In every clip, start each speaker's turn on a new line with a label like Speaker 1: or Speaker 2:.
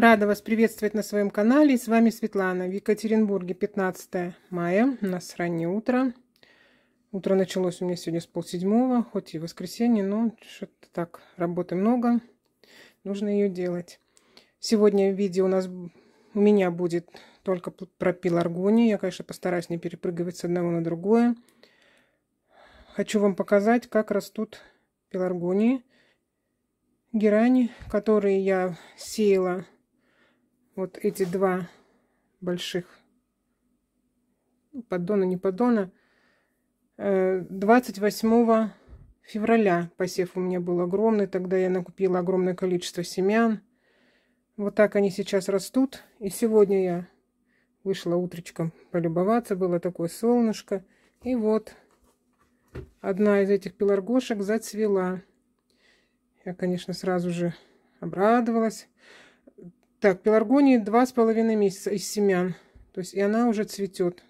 Speaker 1: Рада вас приветствовать на своем канале. И с вами Светлана в Екатеринбурге, 15 мая. У нас раннее утро. Утро началось у меня сегодня с полседьмого, хоть и воскресенье, но что-то так, работы много, нужно ее делать. Сегодня видео у нас у меня будет только про пеларгонию. Я, конечно, постараюсь не перепрыгивать с одного на другое. Хочу вам показать, как растут пеларгонии, герани, которые я сеяла вот эти два больших поддона, не поддона, 28 э, февраля посев у меня был огромный, тогда я накупила огромное количество семян. Вот так они сейчас растут. И сегодня я вышла утречком полюбоваться, было такое солнышко. И вот одна из этих пеларгошек зацвела. Я, конечно, сразу же обрадовалась. Так, пеларгонии два с половиной месяца из семян. То есть и она уже цветет.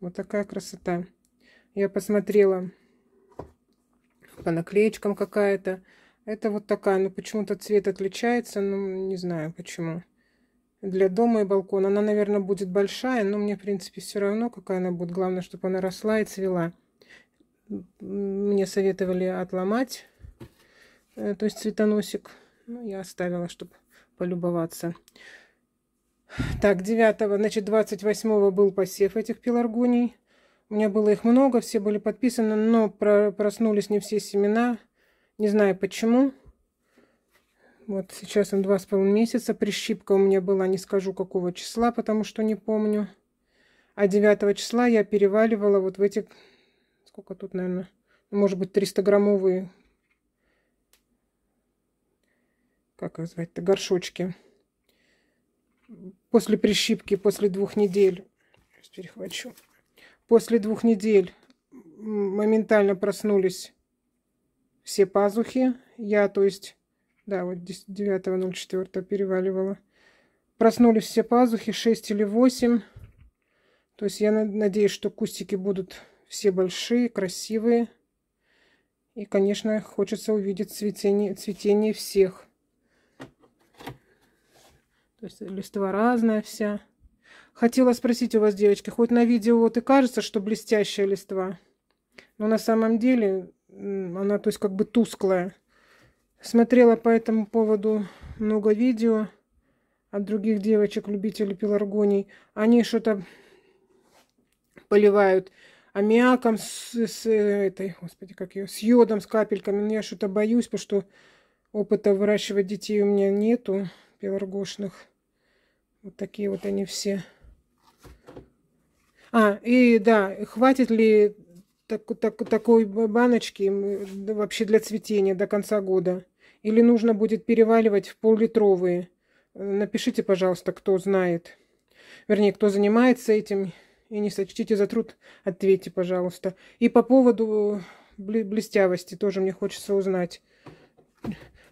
Speaker 1: Вот такая красота. Я посмотрела по наклеечкам какая-то. Это вот такая, но ну, почему-то цвет отличается, ну не знаю почему. Для дома и балкона. Она, наверное, будет большая, но мне, в принципе, все равно, какая она будет. Главное, чтобы она росла и цвела. Мне советовали отломать, э, то есть цветоносик. Ну, я оставила, чтобы полюбоваться. Так, 9, значит, 28 был посев этих пеларгоний. У меня было их много, все были подписаны, но про проснулись не все семена. Не знаю почему. Вот сейчас он два с половиной месяца. Прищипка у меня была, не скажу какого числа, потому что не помню. А 9 числа я переваливала вот в эти... Сколько тут, наверное? Может быть, 300-граммовые как их звать-то, горшочки. После прищипки, после двух недель, перехвачу, после двух недель моментально проснулись все пазухи. Я, то есть, да, вот 9.04 переваливала. Проснулись все пазухи, 6 или 8. То есть я надеюсь, что кустики будут все большие, красивые. И, конечно, хочется увидеть цветение, цветение всех. То есть листва разная вся. Хотела спросить у вас, девочки, хоть на видео вот и кажется, что блестящая листва, но на самом деле она, то есть, как бы тусклая. Смотрела по этому поводу много видео от других девочек, любителей пеларгоний. Они что-то поливают аммиаком с, с э, этой, господи, как ее, с йодом, с капельками. Но я что-то боюсь, потому что опыта выращивать детей у меня нету пеларгошных. Вот такие вот они все. А, и да, хватит ли так, так, такой баночки вообще для цветения до конца года? Или нужно будет переваливать в пол-литровые? Э, напишите, пожалуйста, кто знает. Вернее, кто занимается этим. И не сочтите за труд, ответьте, пожалуйста. И по поводу э, блестявости тоже мне хочется узнать.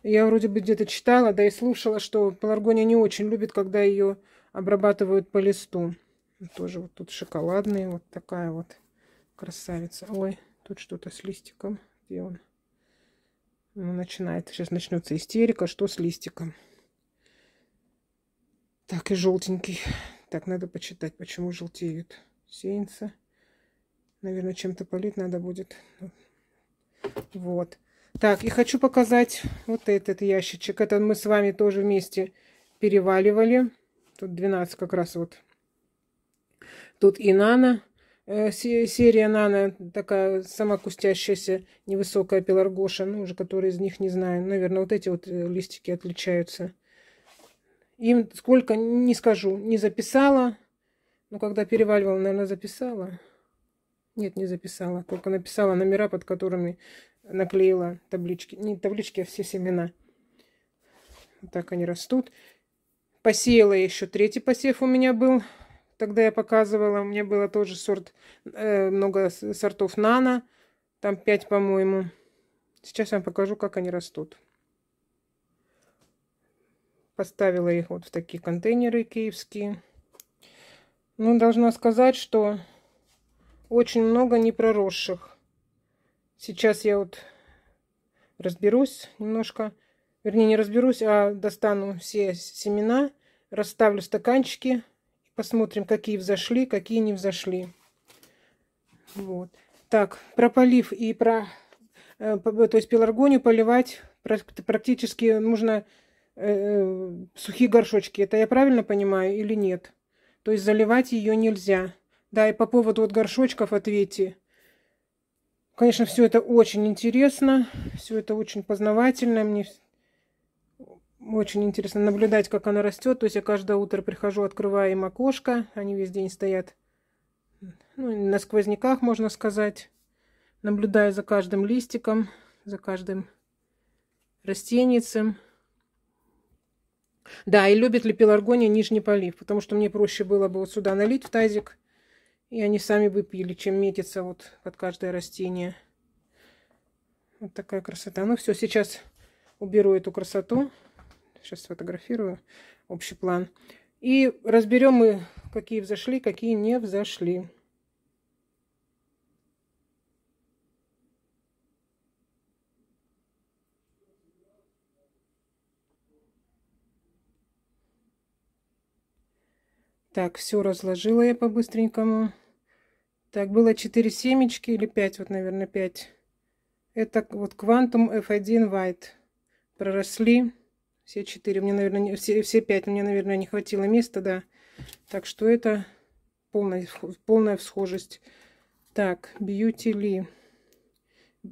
Speaker 1: Я вроде бы где-то читала, да и слушала, что пеларгония не очень любит, когда ее обрабатывают по листу. Тоже вот тут шоколадные, вот такая вот красавица. Ой, тут что-то с листиком. Где он? Ну, начинает. Сейчас начнется истерика. Что с листиком? Так, и желтенький. Так, надо почитать, почему желтеют сеянцы. Наверное, чем-то полить надо будет. Вот. Так, и хочу показать вот этот ящичек. Это мы с вами тоже вместе переваливали. Тут 12 как раз вот. Тут и нано. Э, серия нано, такая самокустящаяся невысокая пеларгоша. Ну, уже которые из них не знаю. Наверное, вот эти вот э, листики отличаются. Им сколько, не скажу, не записала. Но когда переваливала, наверное, записала. Нет, не записала. Только написала номера, под которыми наклеила таблички. Не таблички, а все семена. Вот так они растут. Посеяла еще третий посев у меня был. Тогда я показывала. У меня было тоже сорт, э, много сортов нано. Там пять, по-моему. Сейчас я вам покажу, как они растут. Поставила их вот в такие контейнеры киевские. Ну, должна сказать, что очень много непроросших. Сейчас я вот разберусь немножко. Вернее, не разберусь, а достану все семена, расставлю стаканчики. Посмотрим, какие взошли, какие не взошли. Вот. Так, про полив и про... Э, то есть пеларгонию поливать практически нужно э, э, сухие горшочки. Это я правильно понимаю или нет? То есть заливать ее нельзя. Да, и по поводу вот горшочков ответьте. Конечно, все это очень интересно, все это очень познавательно. Мне очень интересно наблюдать, как она растет. То есть я каждое утро прихожу, открываю им окошко. Они весь день стоят ну, на сквозняках, можно сказать. Наблюдаю за каждым листиком, за каждым растеницем. Да, и любит ли пеларгония нижний полив, потому что мне проще было бы вот сюда налить в тазик и они сами бы пили, чем метится вот под каждое растение. Вот такая красота. Ну все, сейчас уберу эту красоту. Сейчас сфотографирую общий план. И разберем мы, какие взошли, какие не взошли. Так, все разложила я по-быстренькому. Так, было 4 семечки или 5, вот, наверное, 5. Это вот Квантум F1 White. Проросли все 4. Мне, наверное, все, все 5. Мне, наверное, не хватило места, да. Так что это полная, полная всхожесть. Так, Beauty Ли.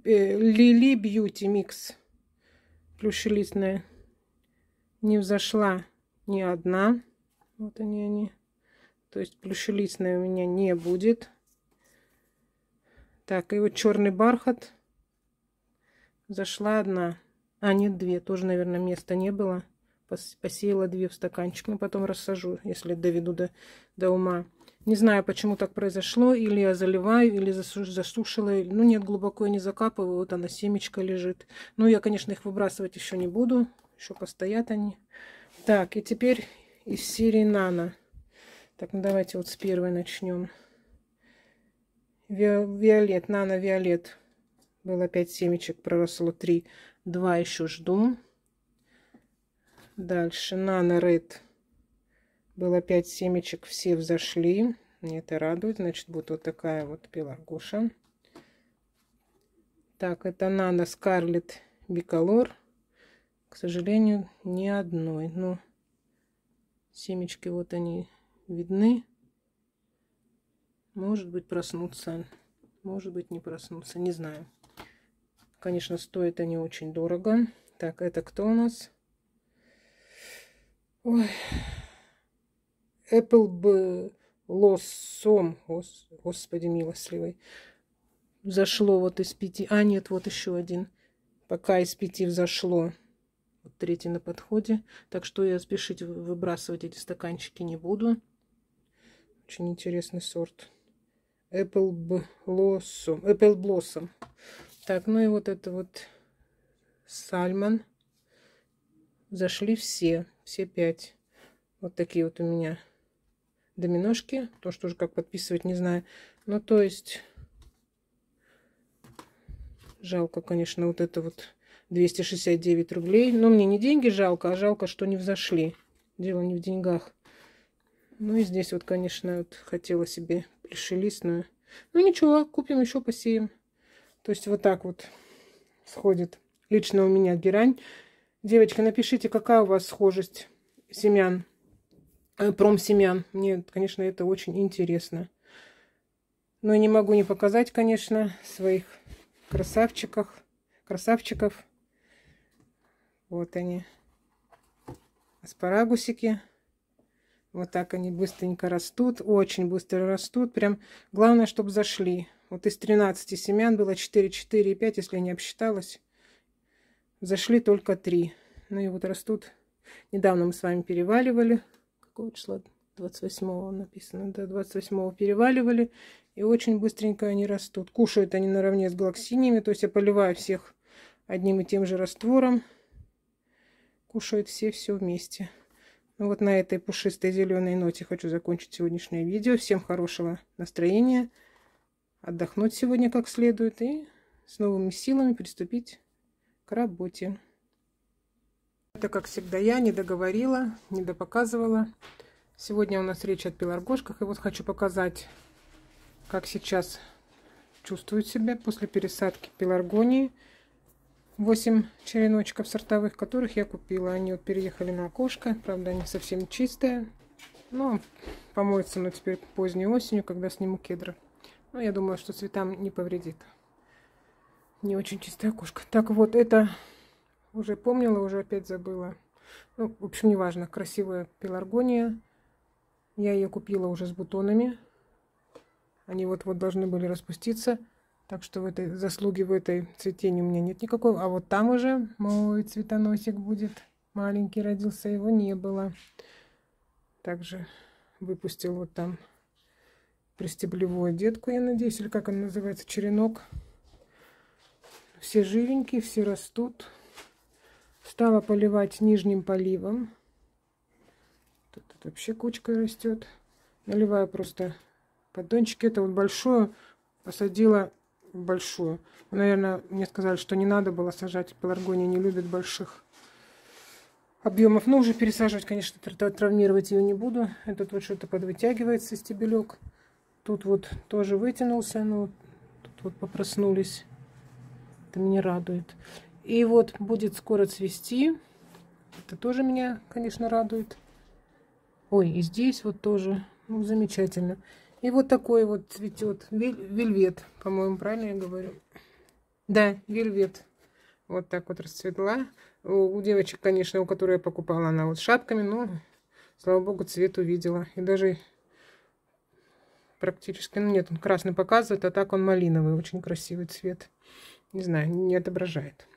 Speaker 1: Лили Бьюти микс. Плющелистная. Не взошла ни одна. Вот они, они. То есть плющелистной у меня не будет. Так, и вот черный бархат. Зашла одна. А, нет, две. Тоже, наверное, места не было. Посеяла две в стаканчик. Ну, потом рассажу, если доведу до, до ума. Не знаю, почему так произошло. Или я заливаю, или засушила. Ну, нет, глубоко я не закапываю. Вот она, семечко лежит. Ну, я, конечно, их выбрасывать еще не буду. Еще постоят они. Так, и теперь из серии «Нано». Так, ну давайте вот с первой начнем. Виолет, нано-виолет. Было 5 семечек, проросло 3. 2 еще жду. Дальше нано-ред. Было 5 семечек, все взошли. Мне это радует. Значит, будет вот такая вот пеларгуша. Так, это нано Скарлет Биколор. К сожалению, ни одной. Но ну, семечки вот они видны. Может быть, проснуться Может быть, не проснуться Не знаю. Конечно, стоит они очень дорого. Так, это кто у нас? Ой. Apple B лосом. Гос, господи, милостливый. зашло вот из пяти. А, нет, вот еще один. Пока из пяти взошло. Вот третий на подходе. Так что я спешить выбрасывать эти стаканчики не буду. Очень интересный сорт. Apple Blossom. Apple Blossom. Так, ну и вот это вот сальман Зашли все, все пять. Вот такие вот у меня доминошки. То, что уже как подписывать, не знаю. Ну, то есть, жалко, конечно, вот это вот 269 рублей. Но мне не деньги жалко, а жалко, что не взошли. Дело не в деньгах. Ну и здесь вот, конечно, вот хотела себе плешелистную. Ну ничего, купим еще, посеем. То есть вот так вот сходит лично у меня герань. Девочки, напишите, какая у вас схожесть семян, э, промсемян. Мне, конечно, это очень интересно. Но ну я не могу не показать, конечно, своих красавчиков. красавчиков. Вот они. Аспарагусики. Вот так они быстренько растут, очень быстро растут. Прям главное, чтобы зашли. Вот из 13 семян было 4, 4 и 5, если я не обсчиталась. Зашли только 3. Ну и вот растут. Недавно мы с вами переваливали. какое число? 28 написано. до 28 переваливали. И очень быстренько они растут. Кушают они наравне с глоксиниями. То есть я поливаю всех одним и тем же раствором. Кушают все все вместе. Вот на этой пушистой зеленой ноте хочу закончить сегодняшнее видео. Всем хорошего настроения, отдохнуть сегодня как следует и с новыми силами приступить к работе. Это, как всегда, я не договорила, не допоказывала. Сегодня у нас речь о пеларгошках. И вот хочу показать, как сейчас чувствуют себя после пересадки пеларгонии. 8 череночков сортовых, которых я купила. Они вот переехали на окошко. Правда, они совсем чистые. Но ну, помоется но теперь поздней осенью, когда сниму кедры. Но ну, я думаю, что цветам не повредит. Не очень чистая окошко. Так вот, это уже помнила, уже опять забыла. Ну, в общем, неважно. Красивая пеларгония. Я ее купила уже с бутонами. Они вот-вот должны были распуститься. Так что в этой заслуги в этой цветении у меня нет никакой. А вот там уже мой цветоносик будет. Маленький родился, его не было. Также выпустил вот там пристеблевую детку, я надеюсь, или как она называется, черенок. Все живенькие, все растут. Стала поливать нижним поливом. Тут, тут вообще кучка растет. Наливаю просто поддончики. Это вот большое посадила большую. Наверное, мне сказали, что не надо было сажать. Пеларгония не любит больших объемов. Но ну, уже пересаживать, конечно, травмировать ее не буду. Это вот что-то подвытягивается стебелек. Тут вот тоже вытянулся, но ну, тут вот попроснулись. Это меня радует. И вот будет скоро цвести. Это тоже меня, конечно, радует. Ой, и здесь вот тоже. Ну, замечательно. И вот такой вот цветет. Вельвет, по-моему, правильно я говорю? Да, вельвет. Вот так вот расцветла. У, у девочек, конечно, у которой я покупала, она вот шапками, но, слава богу, цвет увидела. И даже практически, ну нет, он красный показывает, а так он малиновый, очень красивый цвет. Не знаю, не отображает.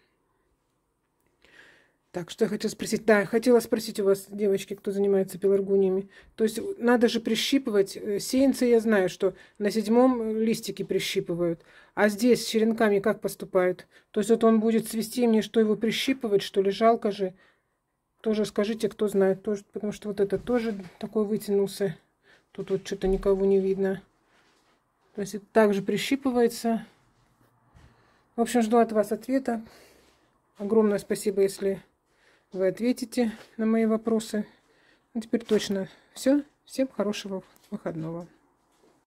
Speaker 1: Так, что я хотела спросить? Да, я хотела спросить у вас, девочки, кто занимается пеларгониями. То есть надо же прищипывать. Э, сеянцы я знаю, что на седьмом э, листике прищипывают. А здесь с черенками как поступают? То есть вот он будет свести мне, что его прищипывать, что ли, жалко же. Тоже скажите, кто знает. Тоже, потому что вот это тоже такой вытянулся. Тут вот что-то никого не видно. То есть это также прищипывается. В общем, жду от вас ответа. Огромное спасибо, если вы ответите на мои вопросы. Ну, теперь точно все. Всем хорошего выходного.